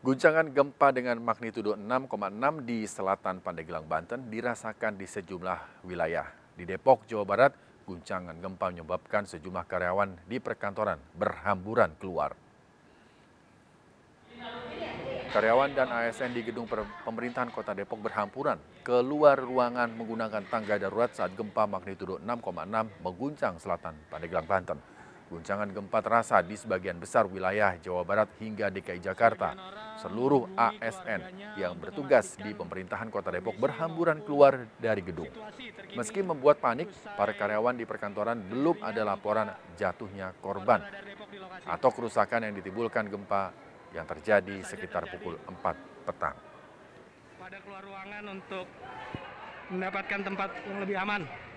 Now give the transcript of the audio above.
Guncangan gempa dengan magnitudo 6,6 di selatan Pandeglang, Banten dirasakan di sejumlah wilayah. Di Depok, Jawa Barat, guncangan gempa menyebabkan sejumlah karyawan di perkantoran berhamburan keluar. Karyawan dan ASN di gedung pemerintahan kota Depok berhampuran keluar ruangan menggunakan tangga darurat saat gempa magnitudo 6,6 mengguncang selatan Pandeglang, Banten. Guncangan gempa terasa di sebagian besar wilayah Jawa Barat hingga DKI Jakarta. Seluruh ASN yang bertugas di pemerintahan Kota Depok berhamburan keluar dari gedung. Meski membuat panik, para karyawan di perkantoran belum ada laporan jatuhnya korban atau kerusakan yang ditimbulkan gempa yang terjadi sekitar pukul 4 petang. Pada keluar ruangan untuk mendapatkan tempat yang lebih aman.